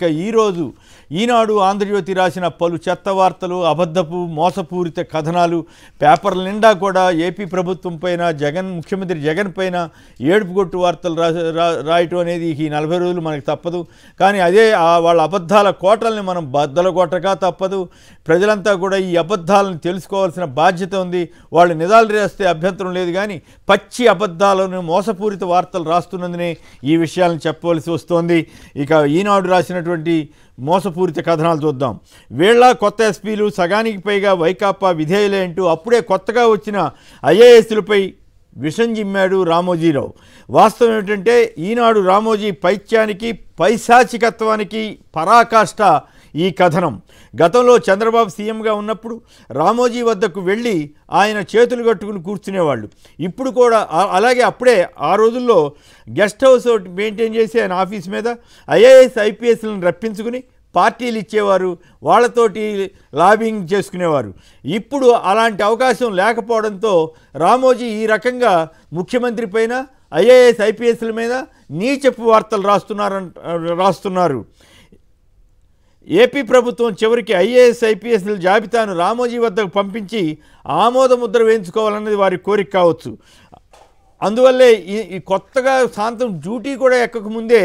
ఇక ఈరోజు ఈనాడు ఆంధ్రజ్యోతి రాసిన పలు చెత్త వార్తలు అబద్ధపు మోసపూరిత కథనాలు పేపర్ల నిండా కూడా ఏపీ ప్రభుత్వం పైన జగన్ ముఖ్యమంత్రి జగన్ పైన ఏడుపుగొట్టు వార్తలు రాయటం అనేది ఈ నలభై రోజులు మనకు తప్పదు కానీ అదే వాళ్ళ అబద్ధాల కోటల్ని మనం బద్దల కోటగా తప్పదు ప్రజలంతా కూడా ఈ అబద్ధాలను తెలుసుకోవాల్సిన బాధ్యత ఉంది వాళ్ళు నిధాలు రాస్తే అభ్యంతరం లేదు కానీ పచ్చి అబద్ధాలను మోసపూరిత వార్తలు రాస్తున్నందునే ఈ విషయాలను చెప్పవలసి వస్తోంది ఇక ఈనాడు రాసినటువంటి ఉన్నటువంటి మోసపూరిత కథనాలు చూద్దాం వీళ్ళ కొత్త ఎస్పీలు సగానికి పైగా వైకాపా విధేయులే అంటూ అప్పుడే కొత్తగా వచ్చిన ఐఏఎస్లపై విషం జిమ్మాడు రామోజీరావు వాస్తవం ఏమిటంటే ఈనాడు రామోజీ పైత్యానికి పైశాచికత్వానికి పరాకాష్ఠ ఈ కథనం గతంలో చంద్రబాబు సీఎంగా ఉన్నప్పుడు రామోజీ వద్దకు వెళ్ళి ఆయన చేతులు కట్టుకుని కూర్చునేవాళ్ళు ఇప్పుడు కూడా అలాగే అప్పుడే ఆ రోజుల్లో గెస్ట్ హౌస్ మెయింటైన్ చేసి ఆయన ఆఫీస్ మీద ఐఏఎస్ ఐపీఎస్లను రప్పించుకుని పార్టీలు ఇచ్చేవారు వాళ్ళతోటి లాబింగ్ చేసుకునేవారు ఇప్పుడు అలాంటి అవకాశం లేకపోవడంతో రామోజీ ఈ రకంగా ముఖ్యమంత్రి పైన ఐఏఎస్ ఐపీఎస్ల మీద నీచపు వార్తలు రాస్తున్నారు రాస్తున్నారు ఏపీ ప్రభుత్వం చివరికి ఐఏఎస్ ఐపీఎస్ల జాబితాను రామోజీ వద్దకు పంపించి ఆమోదముద్ర వేయించుకోవాలన్నది వారి కోరిక కావచ్చు అందువల్లే ఈ కొత్తగా సాంతం డ్యూటీ కూడా ఎక్కకముందే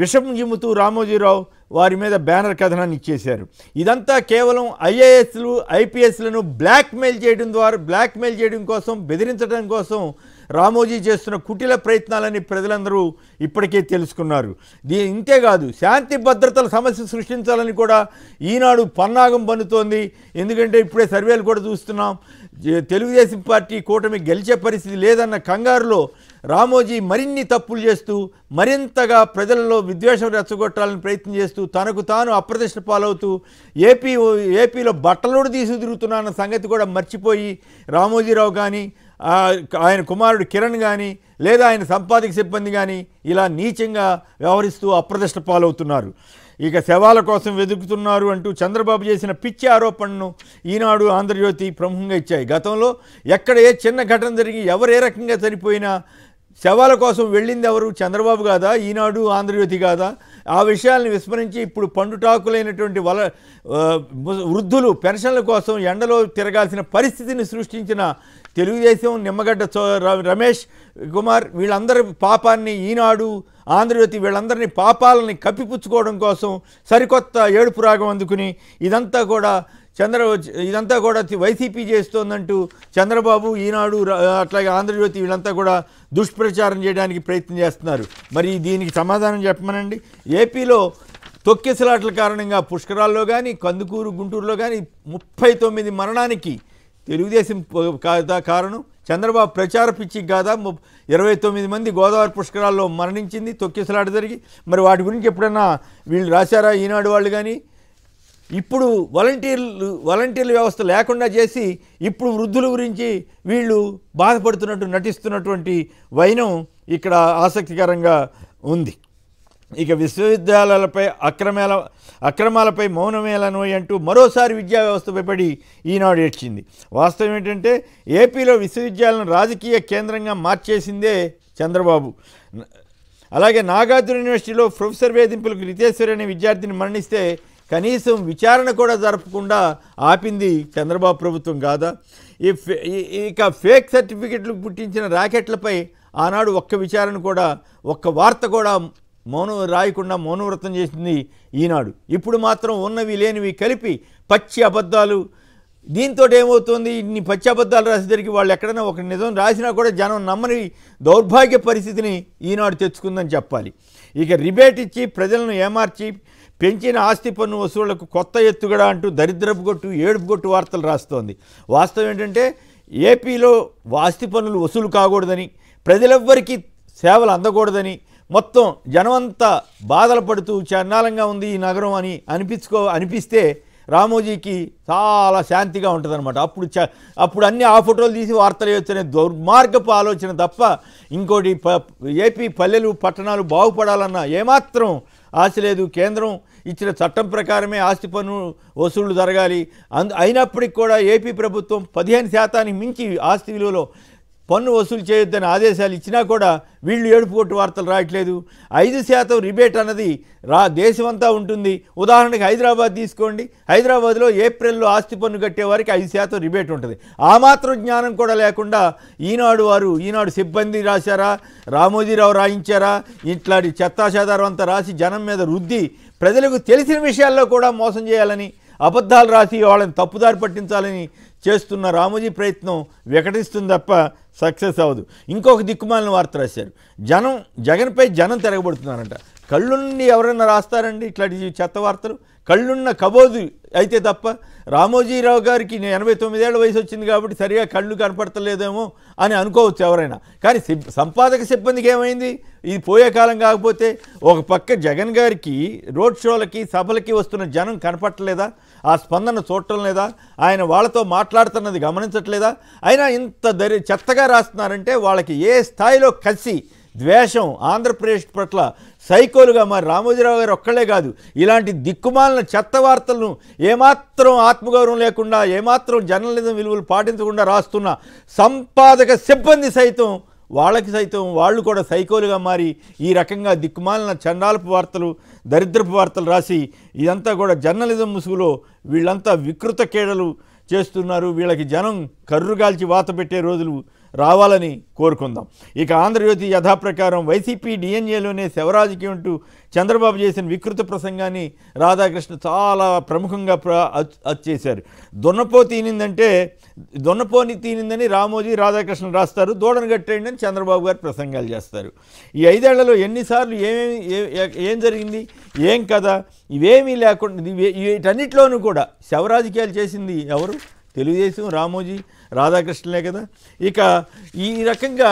విషం జిమ్ముతూ రామోజీరావు వారి మీద బ్యానర్ కథనాన్ని ఇచ్చేశారు ఇదంతా కేవలం ఐఏఎస్లు ఐపీఎస్లను బ్లాక్మెయిల్ చేయడం ద్వారా బ్లాక్మెయిల్ చేయడం కోసం బెదిరించడం కోసం రామోజీ చేస్తున్న కుటిల ప్రయత్నాలని ప్రజలందరూ ఇప్పటికే తెలుసుకున్నారు దీ ఇంతేకాదు శాంతి భద్రతల సమస్య సృష్టించాలని కూడా ఈనాడు పన్నాగం పన్నుతోంది ఎందుకంటే ఇప్పుడే సర్వేలు కూడా చూస్తున్నాం తెలుగుదేశం పార్టీ కూటమి గెలిచే పరిస్థితి లేదన్న కంగారులో రామోజీ మరిన్ని తప్పులు చేస్తూ మరింతగా ప్రజల్లో విద్వేషం రెచ్చగొట్టాలని ప్రయత్నం చేస్తూ తనకు తాను అప్రదర్శన పాలవుతూ ఏపీ ఏపీలో బట్టలోడు తీసి అన్న సంగతి కూడా మర్చిపోయి రామోజీరావు కానీ ఆయన కుమారుడు కిరణ్ కానీ లేదా ఆయన సంపాదక సిబ్బంది కానీ ఇలా నీచంగా వ్యవహరిస్తూ అప్రదిష్ట పాలవుతున్నారు ఇక శవాల కోసం వెతుకుతున్నారు అంటూ చంద్రబాబు చేసిన పిచ్చి ఆరోపణను ఈనాడు ఆంధ్రజ్యోతి ప్రముఖంగా ఇచ్చాయి గతంలో ఎక్కడ ఏ చిన్న ఘటన జరిగి ఎవరు ఏ రకంగా చనిపోయినా శవాల కోసం వెళ్ళింది ఎవరు చంద్రబాబు కాదా ఈనాడు ఆంధ్రజ్యోతి కాదా ఆ విషయాలను విస్మరించి ఇప్పుడు పండుటాకులైనటువంటి వల వృద్ధులు పెన్షన్ల కోసం ఎండలో తిరగాల్సిన పరిస్థితిని సృష్టించిన తెలుగుదేశం నిమ్మగడ్డ రమేష్ కుమార్ వీళ్ళందరి పాపాన్ని ఈనాడు ఆంధ్రజ్యోతి వీళ్ళందరినీ పాపాలని కప్పిపుచ్చుకోవడం కోసం సరికొత్త ఏడుపు రాగం అందుకుని ఇదంతా కూడా చంద్ర ఇదంతా కూడా వైసీపీ చేస్తోందంటూ చంద్రబాబు ఈనాడు అట్లాగే ఆంధ్రజ్యోతి వీళ్ళంతా కూడా దుష్ప్రచారం చేయడానికి ప్రయత్నం చేస్తున్నారు మరి దీనికి సమాధానం చెప్పమనండి ఏపీలో తొక్కిసలాట్ల కారణంగా పుష్కరాల్లో కానీ కందుకూరు గుంటూరులో కానీ ముప్పై తొమ్మిది మరణానికి తెలుగుదేశం కాదా కారణం చంద్రబాబు ప్రచార పిచ్చి కాదా ఇరవై తొమ్మిది మంది గోదావరి పుష్కరాల్లో మరణించింది తొక్కిసలాట జరిగి మరి వాటి గురించి ఎప్పుడన్నా వీళ్ళు రాశారా ఈనాడు వాళ్ళు కానీ ఇప్పుడు వాలంటీర్లు వాలంటీర్ల వ్యవస్థ లేకుండా చేసి ఇప్పుడు వృద్ధుల గురించి వీళ్ళు బాధపడుతున్నట్టు నటిస్తున్నటువంటి వైనం ఇక్కడ ఆసక్తికరంగా ఉంది ఇక విశ్వవిద్యాలయాలపై అక్రమాల అక్రమాలపై మౌనమేలను అంటూ మరోసారి విద్యా వ్యవస్థపై పడి ఈనాడు ఏడ్చింది వాస్తవం ఏంటంటే ఏపీలో విశ్వవిద్యాలయం రాజకీయ కేంద్రంగా మార్చేసిందే చంద్రబాబు అలాగే నాగార్జున యూనివర్సిటీలో ప్రొఫెసర్ వేధింపులకు రితేశ్వరి అనే విద్యార్థిని మరణిస్తే కనీసం విచారణ కూడా జరపకుండా ఆపింది చంద్రబాబు ప్రభుత్వం కాదా ఈ ఇక ఫేక్ సర్టిఫికెట్లు పుట్టించిన ర్యాకెట్లపై ఆనాడు ఒక్క విచారణ కూడా ఒక్క వార్త కూడా మౌన రాయకుండా మౌనవ్రతం చేసింది ఈనాడు ఇప్పుడు మాత్రం ఉన్నవి లేనివి కలిపి పచ్చి అబద్ధాలు దీంతో ఏమవుతుంది ఇన్ని పచ్చబద్ధాలు రాసేసరికి వాళ్ళు ఎక్కడైనా ఒక నిజం రాసినా కూడా జనం నమ్మని దౌర్భాగ్య పరిస్థితిని ఈనాడు తెచ్చుకుందని చెప్పాలి ఇక రిబేట్ ఇచ్చి ప్రజలను ఏమార్చి పెంచిన ఆస్తి పన్ను వసూళ్లకు కొత్త ఎత్తుగడ అంటూ దరిద్రపు గొట్టు ఏడుపు గొట్టు వార్తలు రాస్తోంది వాస్తవం ఏంటంటే ఏపీలో ఆస్తి పన్నులు వసూలు కాకూడదని ప్రజలెవ్వరికీ సేవలు అందకూడదని మొత్తం జనమంతా బాధలు పడుతూ చన్నాలంగా ఉంది ఈ నగరం అని అనిపించుకో అనిపిస్తే రామోజీకి చాలా శాంతిగా ఉంటుందన్నమాట అప్పుడు అప్పుడు అన్ని ఆ ఫోటోలు తీసి వార్తలు వేస్తేనే దుర్మార్గపు ఆలోచన తప్ప ఇంకోటి ఏపీ పల్లెలు పట్టణాలు బాగుపడాలన్నా ఏమాత్రం ఆశ లేదు కేంద్రం ఇచ్చిన చట్టం ప్రకారమే ఆస్తి పన్ను వసూళ్లు జరగాలి అందు అయినప్పటికి కూడా ఏపీ ప్రభుత్వం పదిహేను శాతానికి మించి ఆస్తి విలువలో పన్ను వసూలు చేయొద్దని ఆదేశాలు ఇచ్చినా కూడా వీళ్ళు ఏడుపుకొట్టు వార్తలు రావట్లేదు ఐదు శాతం రిబేట్ అన్నది రా దేశమంతా ఉంటుంది ఉదాహరణకి హైదరాబాద్ తీసుకోండి హైదరాబాద్లో ఏప్రిల్లో ఆస్తి పన్ను కట్టేవారికి ఐదు శాతం రిబేట్ ఉంటుంది ఆ మాత్రం జ్ఞానం కూడా లేకుండా ఈనాడు వారు ఈనాడు సిబ్బంది రాశారా రామోజీరావు రాయించారా ఇట్లాంటి చెత్తాచెదారం అంతా రాసి జనం మీద రుద్ది ప్రజలకు తెలిసిన విషయాల్లో కూడా మోసం చేయాలని అబద్ధాలు రాసి వాళ్ళని తప్పుదారి పట్టించాలని చేస్తున్న రామోజీ ప్రయత్నం వికటిస్తుంది తప్ప సక్సెస్ అవ్వదు ఇంకొక దిక్కుమాలిన వార్త రాశారు జనం జగన్పై జనం తిరగబడుతున్నారంట కళ్ళుండి ఎవరైనా రాస్తారండి ఇట్లాంటి చెత్త వార్తలు కళ్ళున్న కబోదు అయితే తప్ప రామోజీరావు గారికి ఎనభై తొమ్మిదేళ్ళ వయసు వచ్చింది కాబట్టి సరిగా కళ్ళు కనపడతలేదేమో అని అనుకోవచ్చు ఎవరైనా కానీ సంపాదక సిబ్బందికి ఏమైంది ఇది పోయే కాలం కాకపోతే ఒక పక్క జగన్ గారికి రోడ్ షోలకి సభలకి వస్తున్న జనం కనపట్టలేదా ఆ స్పందన చూడటం లేదా ఆయన వాళ్ళతో మాట్లాడుతున్నది గమనించట్లేదా అయినా ఇంత దరి చెత్తగా రాస్తున్నారంటే వాళ్ళకి ఏ స్థాయిలో కసి ద్వేషం ఆంధ్రప్రదేశ్ పట్ల సైకోలుగా మరి రామోజీరావు గారు ఒక్కళ్ళే కాదు ఇలాంటి దిక్కుమాలిన చెత్త వార్తలను ఏమాత్రం ఆత్మగౌరవం లేకుండా ఏమాత్రం జర్నలిజం విలువలు పాటించకుండా రాస్తున్న సంపాదక సిబ్బంది సైతం వాళ్ళకి సైతం వాళ్ళు కూడా సైకోలుగా మారి ఈ రకంగా దిక్కుమాలిన చండాలపు వార్తలు దరిద్రపు వార్తలు రాసి ఇదంతా కూడా జర్నలిజం ముసుగులో వీళ్ళంతా వికృత క్రీడలు చేస్తున్నారు వీళ్ళకి జనం కర్రుగాల్చి వాత పెట్టే రోజులు రావాలని కోరుకుందాం ఇక ఆంధ్రజ్యోతి యథాప్రకారం వైసీపీ డిఎన్ఏలోనే శివరాజుకి ఉంటూ చంద్రబాబు చేసిన వికృత ప్రసంగాన్ని రాధాకృష్ణ చాలా ప్రముఖంగా చేశారు దొన్నపో తీనిందంటే దొన్నపోని తీనిందని రామోజీ రాధాకృష్ణ రాస్తారు దూడను కట్టేయండి అని చంద్రబాబు గారు ప్రసంగాలు చేస్తారు ఈ ఐదేళ్లలో ఎన్నిసార్లు ఏమేమి ఏం జరిగింది ఏం కదా ఇవేమీ లేకుండా వీటన్నిటిలోనూ కూడా శవరాజకీయాలు చేసింది ఎవరు తెలుగుదేశం రామోజీ రాధాకృష్ణలే కదా ఇక ఈ రకంగా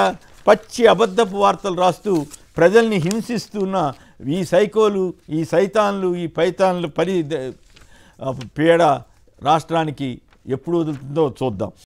పచ్చి అబద్ధపు వార్తలు రాస్తూ ప్రజల్ని హింసిస్తున్న ఈ సైకోలు ఈ సైతాన్లు ఈ పైతాన్లు పరి పేడ రాష్ట్రానికి ఎప్పుడు వదులుతుందో చూద్దాం